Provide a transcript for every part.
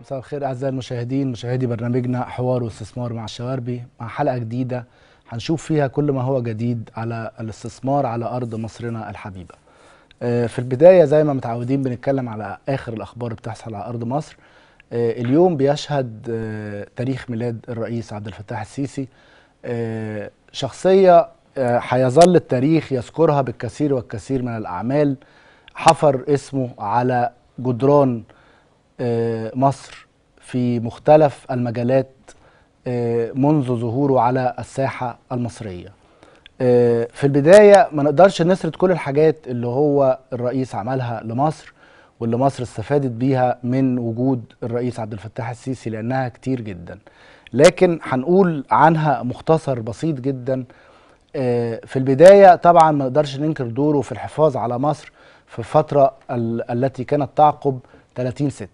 مساء الخير اعزائي المشاهدين مشاهدي برنامجنا حوار واستثمار مع الشواربي مع حلقه جديده هنشوف فيها كل ما هو جديد على الاستثمار على ارض مصرنا الحبيبه آه، في البدايه زي ما متعودين بنتكلم على اخر الاخبار اللي بتحصل على ارض مصر آه، اليوم بيشهد آه، تاريخ ميلاد الرئيس عبد الفتاح السيسي شخصيه هيظل التاريخ يذكرها بالكثير والكثير من الاعمال حفر اسمه على جدران آه، مصر في مختلف المجالات آه، منذ ظهوره على الساحة المصرية آه، في البداية ما نقدرش نسرد كل الحاجات اللي هو الرئيس عملها لمصر واللي مصر استفادت بيها من وجود الرئيس عبد الفتاح السيسي لأنها كتير جدا لكن هنقول عنها مختصر بسيط جدا في البداية طبعا ما نقدرش ننكر دوره في الحفاظ على مصر في الفترة التي كانت تعقب 30 6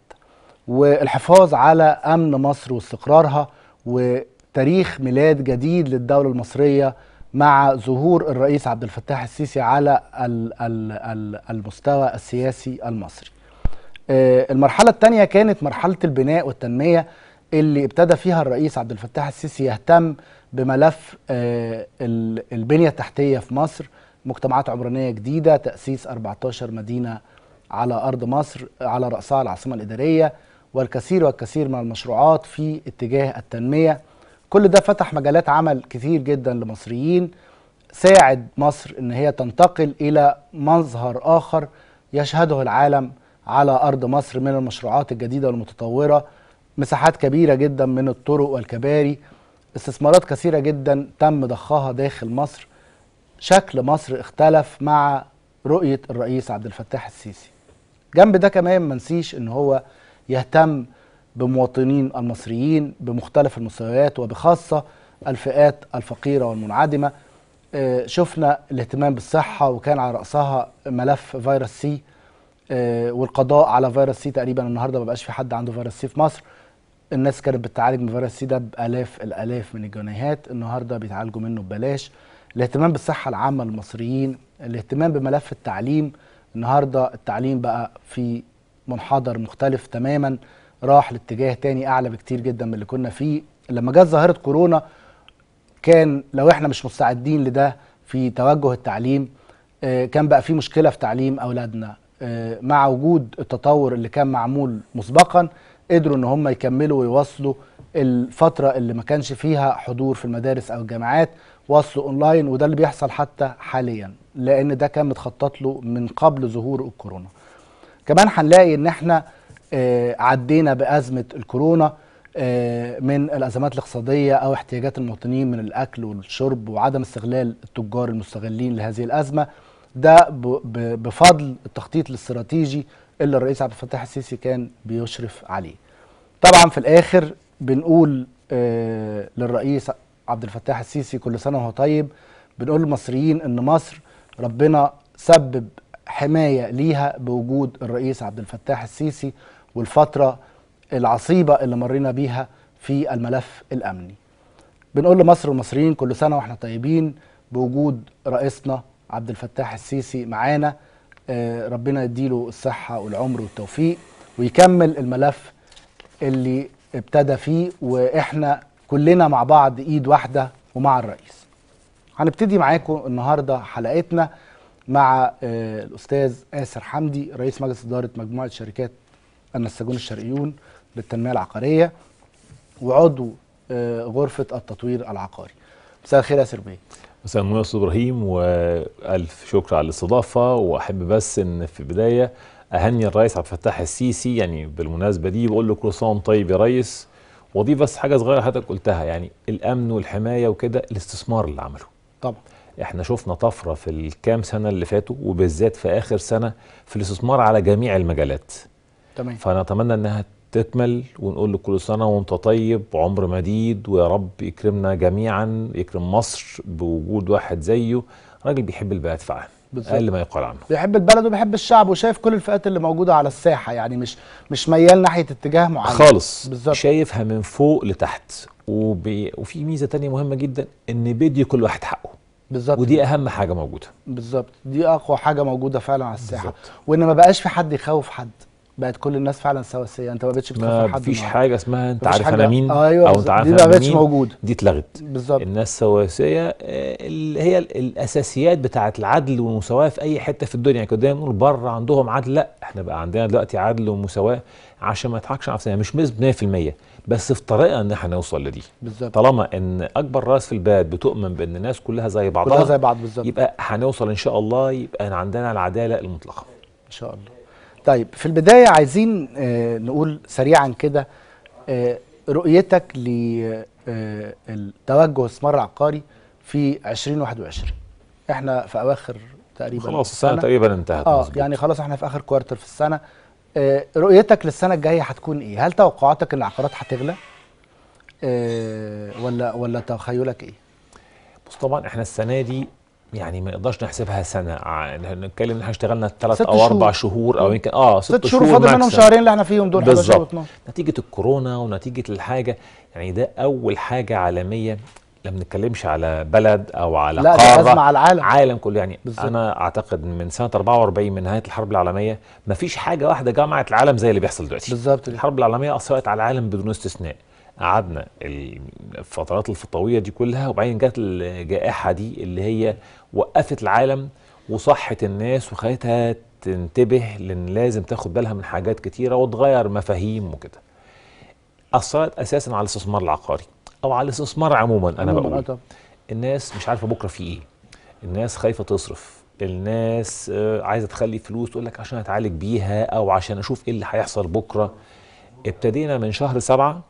والحفاظ على امن مصر واستقرارها وتاريخ ميلاد جديد للدوله المصريه مع ظهور الرئيس عبد الفتاح السيسي على المستوى السياسي المصري. آه، المرحله الثانيه كانت مرحله البناء والتنميه اللي ابتدى فيها الرئيس عبد الفتاح السيسي يهتم بملف آه، البنيه التحتيه في مصر، مجتمعات عمرانيه جديده، تاسيس 14 مدينه على ارض مصر على راسها العاصمه الاداريه، والكثير والكثير من المشروعات في اتجاه التنمية كل ده فتح مجالات عمل كثير جدا لمصريين ساعد مصر ان هي تنتقل الى مظهر اخر يشهده العالم على ارض مصر من المشروعات الجديده والمتطوره مساحات كبيره جدا من الطرق والكباري استثمارات كثيره جدا تم ضخها داخل مصر شكل مصر اختلف مع رؤيه الرئيس عبد الفتاح السيسي جنب ده كمان منسيش ان هو يهتم بمواطنين المصريين بمختلف المستويات وبخاصة الفئات الفقيرة والمنعدمة آه، شفنا الاهتمام بالصحة وكان على رأسها ملف فيروس سي آه، والقضاء على فيروس سي تقريبا النهاردة بقاش في حد عنده فيروس سي في مصر الناس كانت بتتعالج من فيروس سي ده بآلاف الآلاف من الجنيهات النهاردة بيتعالجوا منه ببلاش الاهتمام بالصحة العامة للمصريين الاهتمام بملف التعليم النهاردة التعليم بقى في منحدر مختلف تماما راح لاتجاه تاني اعلى بكتير جدا من اللي كنا فيه لما جت ظاهره كورونا كان لو احنا مش مستعدين لده في توجه التعليم آه، كان بقى في مشكله في تعليم اولادنا آه، مع وجود التطور اللي كان معمول مسبقا قدروا ان هم يكملوا ويوصلوا الفتره اللي ما كانش فيها حضور في المدارس او الجامعات وصلوا اونلاين وده اللي بيحصل حتى حاليا لان ده كان متخطط له من قبل ظهور الكورونا كمان هنلاقي ان احنا آه، عدينا بازمه الكورونا آه، من الازمات الاقتصاديه او احتياجات المواطنين من الاكل والشرب وعدم استغلال التجار المستغلين لهذه الازمه ده بفضل التخطيط الاستراتيجي اللي الرئيس عبد الفتاح السيسي كان بيشرف عليه. طبعا في الاخر بنقول آه، للرئيس عبد الفتاح السيسي كل سنه وهو طيب بنقول للمصريين ان مصر ربنا سبب حمايه ليها بوجود الرئيس عبد الفتاح السيسي والفتره العصيبه اللي مرينا بيها في الملف الامني. بنقول لمصر والمصريين كل سنه واحنا طيبين بوجود رئيسنا عبد الفتاح السيسي معانا آه، ربنا يديله الصحه والعمر والتوفيق ويكمل الملف اللي ابتدى فيه واحنا كلنا مع بعض ايد واحده ومع الرئيس. هنبتدي معاكم النهارده حلقتنا مع آه، الاستاذ آسر حمدي رئيس مجلس اداره مجموعه شركات النساجون الشرقيون للتنميه العقاريه وعضو آه، غرفه التطوير العقاري. مساء الخير يا آسر بيه. مساء النور يا استاذ ابراهيم والف شكر على الاستضافه واحب بس ان في البدايه اهني الرئيس عبد الفتاح السيسي يعني بالمناسبه دي بقول له كل سنه طيب يا ريس واضيف بس حاجه صغيره حضرتك قلتها يعني الامن والحمايه وكده الاستثمار اللي عمله. طبعا. احنا شفنا طفره في الكام سنه اللي فاتوا وبالذات في اخر سنه في الاستثمار على جميع المجالات تمام فنتمنى انها تكمل ونقول لكل سنه وانت طيب وعمر مديد ويا رب يكرمنا جميعا يكرم مصر بوجود واحد زيه راجل بيحب البلد فعلا اقل ما يقال عنه بيحب البلد وبيحب الشعب وشايف كل الفئات اللي موجوده على الساحه يعني مش مش ميال ناحيه اتجاه معين خالص بالظبط شايفها من فوق لتحت وبي... وفي ميزه تانية مهمه جدا ان بيدي كل واحد حقه بالظبط ودي اهم حاجه موجوده بالظبط دي اقوى حاجه موجوده فعلا على الساحه بالزبط. وان ما بقاش في حد يخوف حد بقت كل الناس فعلا سواسيه انت ما بقتش بتخاف حد ما فيش حاجه اسمها انت عارف انا مين آه ايوه او انت عارف دي ما بقتش موجوده دي اتلغت بالظبط الناس سواسيه آه، اللي هي الاساسيات بتاعه العدل والمساواه في اي حته في الدنيا كده يعني كنا دايما نقول بره عندهم عدل لا احنا بقى عندنا دلوقتي عدل ومساواه عشان ما نضحكش على نفسنا يعني مش بنسبه 100% بس في طريقه ان احنا نوصل لدي بالظبط طالما ان اكبر راس في البلد بتؤمن بان الناس كلها زي بعضها كلها زي بعض بالظبط يبقى هنوصل ان شاء الله يبقى عندنا العداله المطلقه ان شاء الله طيب في البدايه عايزين آه، نقول سريعا كده آه، رؤيتك آه، لتوجه استثمار العقاري في 2021 احنا في اواخر تقريبا خلاص السنه, السنة. تقريبا انتهت اه مزبوط. يعني خلاص احنا في اخر كوارتر في السنه آه، رؤيتك للسنه الجايه هتكون ايه؟ هل توقعاتك ان العقارات هتغلى؟ آه، ولا ولا تخيلك ايه؟ بص طبعا احنا السنه دي يعني ما نقدرش نحسبها سنه نتكلم ان احنا اشتغلنا ثلاث او اربع شهور او يمكن اه ست, ست شهور, شهور فاضل منهم شهرين اللي احنا فيهم دول بالظبط نتيجه الكورونا ونتيجه الحاجه يعني ده اول حاجه عالميه احنا بنتكلمش على بلد او على لا قاره لا على العالم عالم كله يعني بالزبط. انا اعتقد من سنه 44 من نهايه الحرب العالميه ما فيش حاجه واحده جمعت العالم زي اللي بيحصل دلوقتي بالظبط الحرب العالميه اثرت على العالم بدون استثناء قعدنا الفترات الفطويه دي كلها وبعدين جت الجائحه دي اللي هي وقفت العالم وصحت الناس وخلتها تنتبه لان لازم تاخد بالها من حاجات كتيره وتغير مفاهيم وكده اثرت اساسا على الاستثمار العقاري او على الاستثمار عموما انا عموماً بقول أطلع. آه، الناس مش عارفه بكره في ايه الناس خايفه تصرف الناس آه، عايزه تخلي فلوس تقول لك عشان اتعالج بيها او عشان اشوف ايه اللي هيحصل بكره ابتدينا من شهر سبعة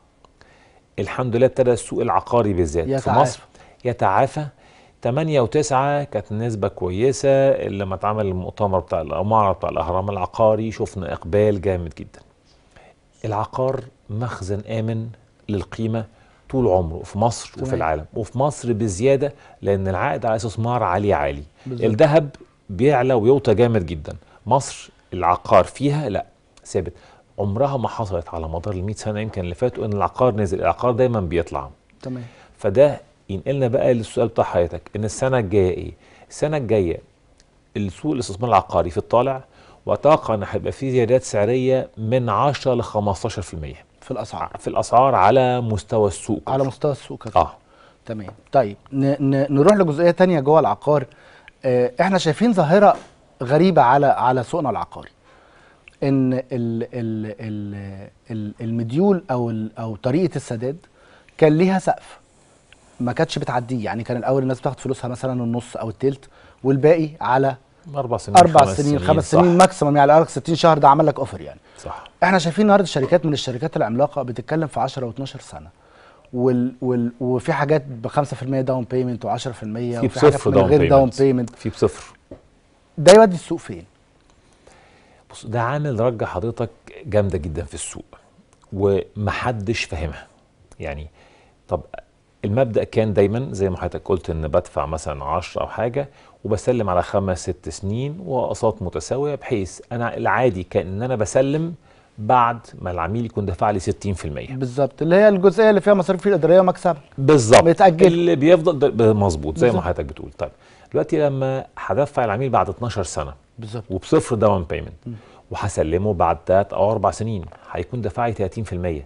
الحمد لله ابتدى السوق العقاري بالذات في مصر يتعافى 8 و9 كانت نسبة كويسة لما اتعمل المؤتمر بتاع المعرض بتاع الأهرام العقاري شفنا إقبال جامد جدا العقار مخزن آمن للقيمة طول عمره في مصر تمام. وفي العالم وفي مصر بزياده لان العائد على استثمار عليه عالي الذهب بيعلى ويوطى جامد جدا مصر العقار فيها لا ثابت عمرها ما حصلت على مدار ال 100 سنه يمكن اللي فاتوا ان العقار نزل العقار دايما بيطلع تمام فده ينقلنا بقى للسؤال بتاع حضرتك ان السنه الجايه ايه السنه الجايه السوق الاستثمار العقاري في الطالع واتوقع ان هيبقى في زيادات سعريه من 10 ل 15% في الاسعار في الاسعار على مستوى السوق على مستوى السوق كده اه تمام طيب نروح لجزئيه تانية جوه العقار آه احنا شايفين ظاهره غريبه على على سوقنا العقاري ان ال ال ال ال المديول او ال او طريقه السداد كان ليها سقف ما كانتش بتعديه يعني كان الاول الناس بتاخد فلوسها مثلا النص او التلت والباقي على اربع سنين اربع خمس سنين خمس سنين, ماكسيمم يعني على الاقل 60 شهر ده عمل لك اوفر يعني صح احنا شايفين النهارده شركات من الشركات العملاقه بتتكلم في 10 و12 سنه وال وال وفي حاجات ب 5% داون بيمنت و10% في بصفر داون غير داون بيمنت في بصفر ده يودي السوق فين؟ بص ده عامل رجع حضرتك جامده جدا في السوق ومحدش فاهمها يعني طب المبدا كان دايما زي ما حضرتك قلت ان بدفع مثلا 10 او حاجه وبسلم على خمس ست سنين واقساط متساويه بحيث انا العادي كان ان انا بسلم بعد ما العميل يكون دفع لي 60% بالظبط اللي هي الجزئيه اللي فيها مصاريف الاداريه ومكسب بالظبط بيتاجل اللي بيفضل مظبوط زي ما حضرتك بتقول طيب دلوقتي لما هدفع العميل بعد 12 سنه بالظبط وبصفر داون بيمنت وهسلمه بعد 3 او 4 سنين هيكون دفع لي 30%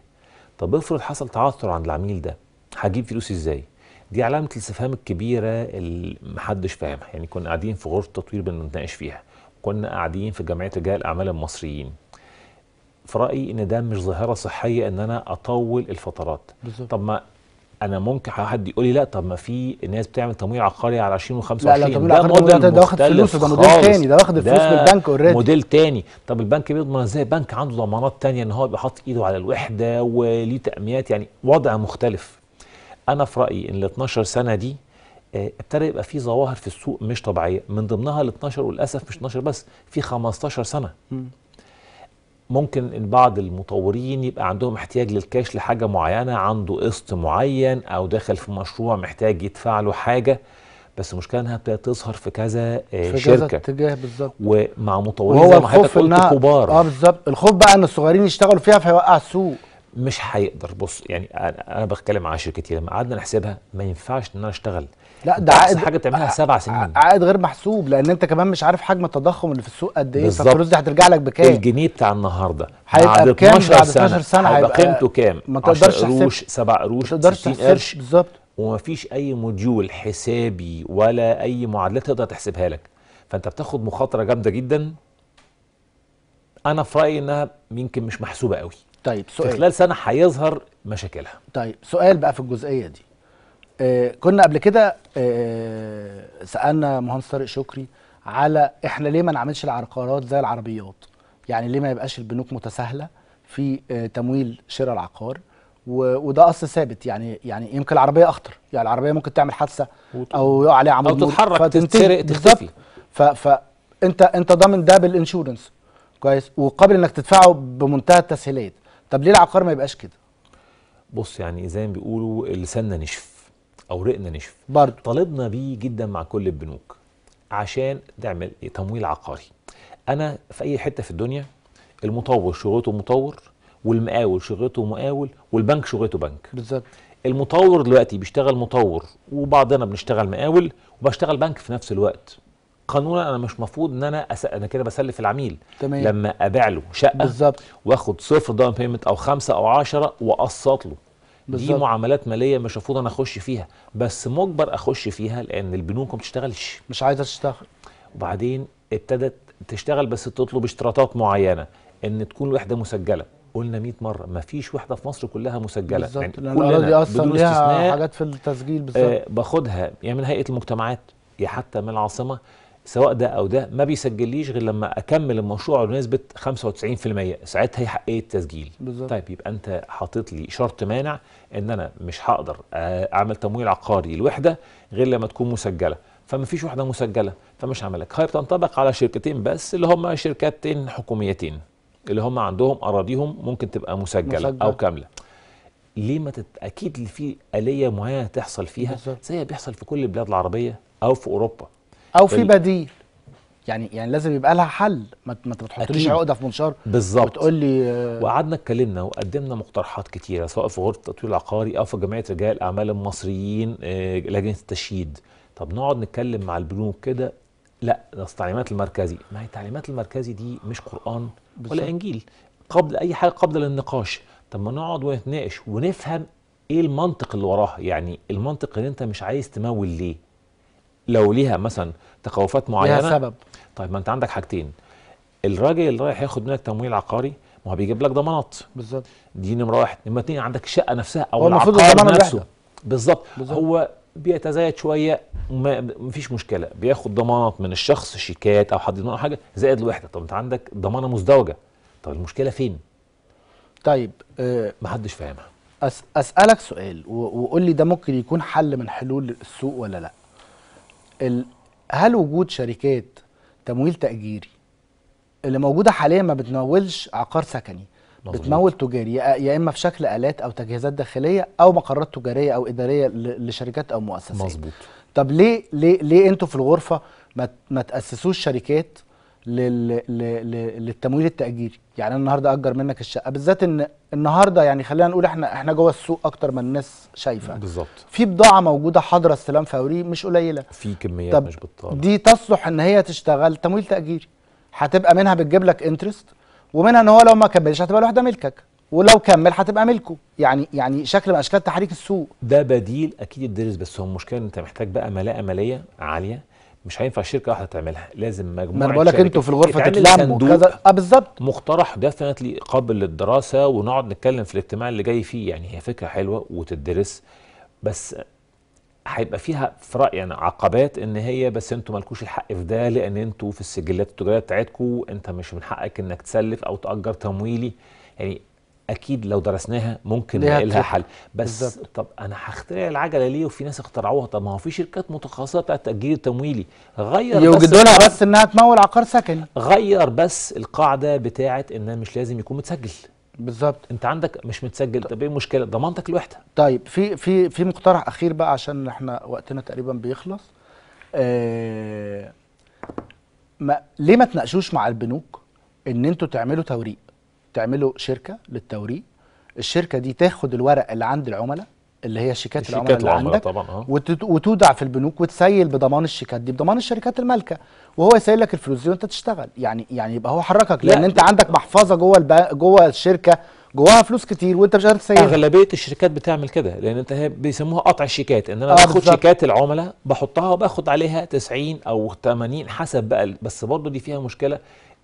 طب افرض حصل تعثر عند العميل ده هجيب فلوسي ازاي؟ دي علامة الاستفهام الكبيرة اللي محدش فاهمها يعني كنا قاعدين في غرفة تطوير بنتناقش فيها كنا قاعدين في جمعية رجال الأعمال المصريين في رأيي إن ده مش ظاهرة صحية إن أنا أطول الفترات بالزبط. طب ما انا ممكن حد يقول لي لا طب ما في ناس بتعمل تمويل عقاري على 20 و25 لا لا تمويل عقاري ده واخد فلوس ده موديل تاني ده واخد فلوس من البنك اوريدي موديل تاني طب البنك بيضمن ازاي البنك عنده ضمانات تانية ان هو يبقى حاطط ايده على الوحده وليه تأميات يعني وضع مختلف انا في رايي ان ال 12 سنه دي آه، ابتدى يبقى في ظواهر في السوق مش طبيعيه من ضمنها ال 12 وللاسف مش 12 بس في 15 سنه ممكن بعض المطورين يبقى عندهم احتياج للكاش لحاجه معينه عنده قسط معين او داخل في مشروع محتاج يدفع له حاجه بس المشكله انها ابتدت تظهر في كذا آه، في شركه كذا اتجاه بالظبط ومع مطورين زي ما حضرتك قلت كبار اه بالظبط الخوف بقى ان الصغيرين يشتغلوا فيها فيوقع السوق مش هيقدر بص يعني انا بتكلم على شركتي لما قعدنا نحسبها ما ينفعش ان انا اشتغل لا ده عائد حاجه بتعملها سبع سنين عائد غير محسوب لان انت كمان مش عارف حجم التضخم اللي في السوق قد ايه فالفلوس دي هترجع لك بكام الجنيه بتاع النهارده هيبقى كام بعد 12 سنه هيبقى قيمته كام ما تقدرش قروش سبع قروش 60 قرش بالظبط ومفيش اي موديول حسابي ولا اي معادلات تقدر تحسبها لك فانت بتاخد مخاطره جامده جدا انا في رايي انها يمكن مش محسوبه قوي طيب سؤال في خلال سنه هيظهر مشاكلها طيب سؤال بقى في الجزئيه دي آه كنا قبل كده آه سالنا مهندس طارق شكري على احنا ليه ما نعملش العقارات زي العربيات يعني ليه ما يبقاش البنوك متساهله في آه تمويل شراء العقار وده اصل ثابت يعني يعني يمكن العربيه اخطر يعني العربيه ممكن تعمل حادثه او يقع عليها عمود او تتحرك تتسرق تختفي فانت انت ضامن ده بالانشورنس كويس وقابل انك تدفعه بمنتهى التسهيلات طب ليه العقار ما يبقاش كده بص يعني زي ما بيقولوا لساننا نشف او رقنا نشف برضه طالبنا بيه جدا مع كل البنوك عشان تعمل تمويل عقاري انا في اي حته في الدنيا المطور شغلته مطور والمقاول شغلته مقاول والبنك شغلته بنك بالظبط المطور دلوقتي بيشتغل مطور وبعضنا بنشتغل مقاول وبشتغل بنك في نفس الوقت قانونا انا مش مفروض ان انا أس... انا كده بسلف العميل تمام. لما ابيع له شقه بالظبط واخد صفر داون بيمنت او خمسة او عشرة واقسط له بالزبط. دي معاملات ماليه مش المفروض انا اخش فيها بس مجبر اخش فيها لان البنوك ما بتشتغلش مش عايزه تشتغل وبعدين ابتدت تشتغل بس تطلب اشتراطات معينه ان تكون الوحده مسجله قلنا 100 مره ما فيش وحده في مصر كلها مسجله بالظبط يعني كلنا دي اصلا ليها حاجات في التسجيل آه، بالظبط آه باخدها يا من هيئه المجتمعات يا حتى من العاصمه سواء ده او ده ما بيسجليش غير لما اكمل المشروع بنسبه 95% ساعتها يحقق إيه التسجيل بالزبط. طيب يبقى انت حاطط لي شرط مانع ان انا مش هقدر اعمل تمويل عقاري لوحده غير لما تكون مسجله فما فيش وحده مسجله فمش هعملك هاي بتنطبق على شركتين بس اللي هم شركتين حكوميتين اللي هم عندهم اراضيهم ممكن تبقى مسجله مسجل. او كامله ليه ما تت... اكيد في اليه معينه تحصل فيها بالزبط. زي بيحصل في كل البلاد العربيه او في اوروبا او في بديل يعني يعني لازم يبقى لها حل ما ما تحطليش عقده في منشار بالظبط وتقول لي آه، وقعدنا اتكلمنا وقدمنا مقترحات كتيره سواء في غرفه التطوير العقاري او في جمعيه رجال الاعمال المصريين آه، لجنه التشييد طب نقعد نتكلم مع البنوك كده لا ده التعليمات المركزي ما هي التعليمات المركزي دي مش قران بالزبط. ولا انجيل قبل اي حاجه قبل للنقاش طب ما نقعد ونتناقش ونفهم ايه المنطق اللي وراها يعني المنطق اللي انت مش عايز تمول ليه لو ليها مثلا تخوفات معينه ليها سبب طيب ما انت عندك حاجتين الراجل اللي رايح ياخد منك تمويل عقاري ما هو بيجيب لك ضمانات بالظبط دي نمره واحد نمره اتنين عندك الشقه نفسها او العقار نفسه بالظبط هو بيتزايد شويه ما مفيش مشكله بياخد ضمانات من الشخص شيكات او حد يضمن حاجه زائد الوحده طب انت عندك ضمانه مزدوجه طب المشكله فين؟ طيب أه محدش فاهمها أس اسالك سؤال وقول لي ده ممكن يكون حل من حلول السوق ولا لا؟ هل وجود شركات تمويل تاجيري اللي موجوده حاليا ما بتمولش عقار سكني مظبوط. بتمول تجاري يا اما في شكل الات او تجهيزات داخليه او مقرات تجاريه او اداريه لشركات او مؤسسات مظبوط طب ليه ليه ليه انتوا في الغرفه ما ما تاسسوش شركات للتمويل التاجيري يعني انا النهارده اجر منك الشقه بالذات ان النهارده يعني خلينا نقول احنا احنا جوه السوق اكتر ما الناس شايفه بالظبط في بضاعه موجوده حاضره استلام فوري مش قليله في كميات مش بتطالع دي تصلح ان هي تشتغل تمويل تاجيري هتبقى منها بتجيب لك انترست ومنها ان هو لو ما كملش هتبقى لوحده ملكك ولو كمل هتبقى ملكه يعني يعني شكل من اشكال تحريك السوق ده بديل اكيد يدرس بس هو المشكله ان انت محتاج بقى ملاءه ماليه عاليه مش هينفع شركه واحده تعملها لازم مجموعه ما بقول لك انتوا في الغرفه تتلموا كذا اه بالظبط مقترح ديفنتلي قابل للدراسه ونقعد نتكلم في الاجتماع اللي جاي فيه يعني هي فكره حلوه وتدرس بس هيبقى فيها في رايي انا يعني عقبات ان هي بس انتوا مالكوش الحق في ده لان انتوا في السجلات التجاريه بتاعتكم انت مش من حقك انك تسلف او تاجر تمويلي يعني اكيد لو درسناها ممكن نلاقي لها حل بس بالزبط. طب انا هخترع العجله ليه وفي ناس اخترعوها طب ما هو في شركات متخصصه بتاعه التاجير التمويلي غير يوجدوا لها بس انها تمول عقار سكني غير بس القاعده بتاعه انها مش لازم يكون متسجل بالظبط انت عندك مش متسجل طب ايه المشكله ضمانتك الوحده طيب في في في مقترح اخير بقى عشان احنا وقتنا تقريبا بيخلص آه ما ليه ما تناقشوش مع البنوك ان انتوا تعملوا توريق تعمله شركه للتوريد الشركه دي تاخد الورق اللي عند العملاء اللي هي شيكات العملاء اللي عندك طبعا اه وتودع في البنوك وتسيل بضمان الشيكات دي بضمان الشركات المالكه وهو يسيل لك الفلوس دي وانت تشتغل يعني يعني يبقى هو حركك لان لا. انت عندك محفظه جوه الب... جوه الشركه جواها فلوس كتير وانت مش قادر تسيلها اغلبيه الشركات بتعمل كده لان انت هي بيسموها قطع الشيكات ان انا آه، باخد شيكات العملاء بحطها وباخد عليها 90 او 80 حسب بقى بس برضه دي فيها مشكله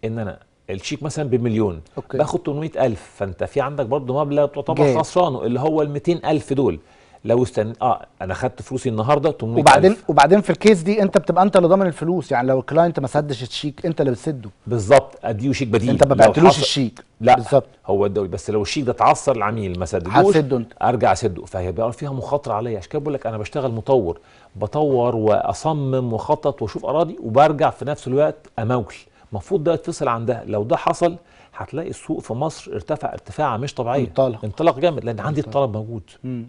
ان انا الشيك مثلا بمليون أوكي. باخد 800000 فانت في عندك برضه مبلغ تعتبر خسرانه اللي هو ال 200000 دول لو استن اه انا خدت فلوسي النهارده 800000 وبعدين ألف. وبعدين في الكيس دي انت بتبقى انت اللي ضامن الفلوس يعني لو الكلاينت ما سدش الشيك انت اللي بتسده بالظبط اديه شيك بديل انت ما بعتلوش حصل... الشيك لا بالظبط هو الدوري بس لو الشيك ده اتعصر العميل ما سددوش هتسده انت ارجع اسده فهيبقى فيها مخاطره عليا عشان كده بقول لك انا بشتغل مطور بطور واصمم واخطط واشوف اراضي وبرجع في نفس الوقت اموكل المفروض ده يتفصل عن ده لو ده حصل هتلاقي السوق في مصر ارتفع ارتفاع مش طبيعي انطلق انطلق جامد لان عندي الطلب موجود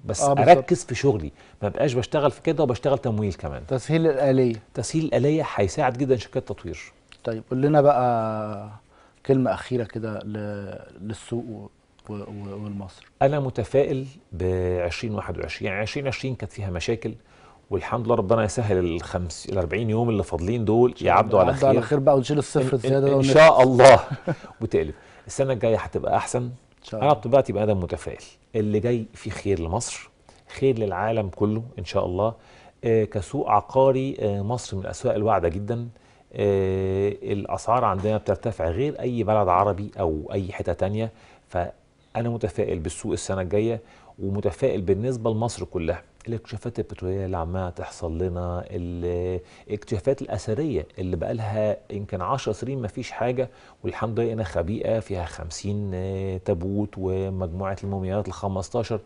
بس آه اركز في شغلي ما بقاش بشتغل في كده وبشتغل تمويل كمان تسهيل الاليه تسهيل الاليه هيساعد جدا شركات التطوير طيب قول لنا بقى كلمه اخيره كده للسوق والمصر انا متفائل ب 2021 يعني 2020 كانت فيها مشاكل والحمد لله ربنا يسهل ال 50 ال 40 يوم اللي فاضلين دول يعدوا على خير على خير بقى ونشيل الصفر زياده ان, إن شاء الله وتقلب السنه الجايه هتبقى احسن ان شاء الله انا بطبيعتي بقى ادم متفائل اللي جاي فيه خير لمصر خير للعالم كله ان شاء الله آه كسوق عقاري آه مصر من الاسواق الواعده جدا آه الاسعار عندنا بترتفع غير اي بلد عربي او اي حته تانية فانا متفائل بالسوق السنه الجايه ومتفائل بالنسبه لمصر كلها الاكتشافات البتروليه اللي عماله تحصل لنا الاكتشافات الاثريه اللي بقى لها يمكن 10 سنين ما فيش حاجه والحمد لله لقينا خبيئه فيها 50 آه، تابوت ومجموعه المومياوات ال 15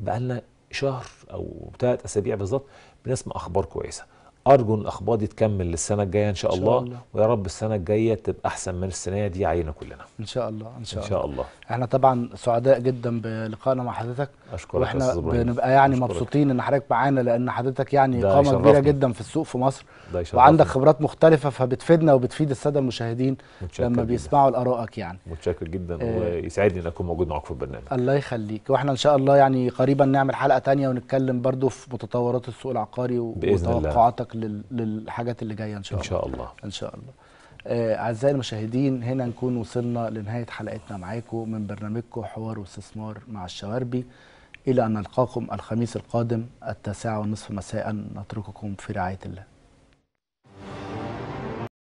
بقى لنا شهر او ثلاث اسابيع بالظبط بنسمع اخبار كويسه ارجو ان الاخبار دي تكمل للسنه الجايه ان شاء, إن شاء الله. الله ويا رب السنه الجايه تبقى احسن من السنه دي عينا كلنا ان شاء الله ان شاء, إن شاء الله. الله احنا طبعا سعداء جدا بلقائنا مع حضرتك اشكرك واحنا بنبقى يعني أشكرك. مبسوطين ان حضرتك معانا لان حضرتك يعني اقامه كبيره جدا في السوق في مصر وعندك خبرات مختلفه فبتفيدنا وبتفيد الساده المشاهدين لما جدا. بيسمعوا لارائك يعني متشكر جدا آه ويسعدني ان اكون موجود معاك في البرنامج الله يخليك واحنا ان شاء الله يعني قريبا نعمل حلقه ثانيه ونتكلم برضو في متطورات السوق العقاري وتوقعاتك للحاجات اللي جايه ان شاء الله ان شاء الله ان شاء الله آه، اعزائي المشاهدين هنا نكون وصلنا لنهايه حلقتنا معاكم من برنامجكم حوار واستثمار مع الشواربي الى ان نلقاكم الخميس القادم التاسعه والنصف مساء نترككم في رعايه الله